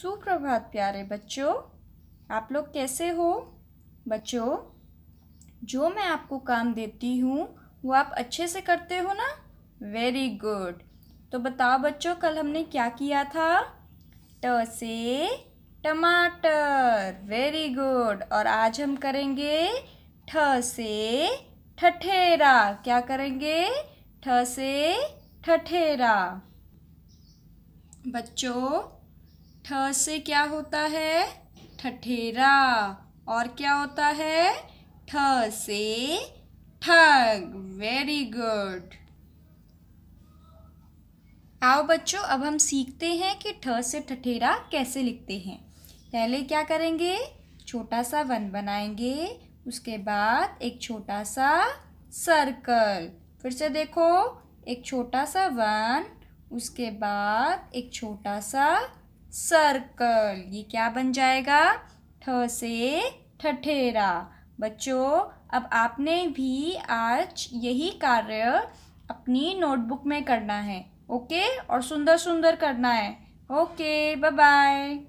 सुप्रभात प्यारे बच्चों आप लोग कैसे हो बच्चों जो मैं आपको काम देती हूँ वो आप अच्छे से करते हो ना वेरी गुड तो बताओ बच्चों कल हमने क्या किया था ट से टमाटर वेरी गुड और आज हम करेंगे ठ से ठठेरा क्या करेंगे ठ से ठठेरा बच्चों ठ से क्या होता है ठठेरा और क्या होता है ठ से ठग वेरी गुड आओ बच्चों अब हम सीखते हैं कि ठ से ठठेरा कैसे लिखते हैं पहले क्या करेंगे छोटा सा वन बनाएंगे उसके बाद एक छोटा सा सर्कल फिर से देखो एक छोटा सा वन उसके बाद एक छोटा सा सर्कल ये क्या बन जाएगा ठ से ठठेरा बच्चों अब आपने भी आज यही कार्य अपनी नोटबुक में करना है ओके और सुंदर सुंदर करना है ओके बाय बाय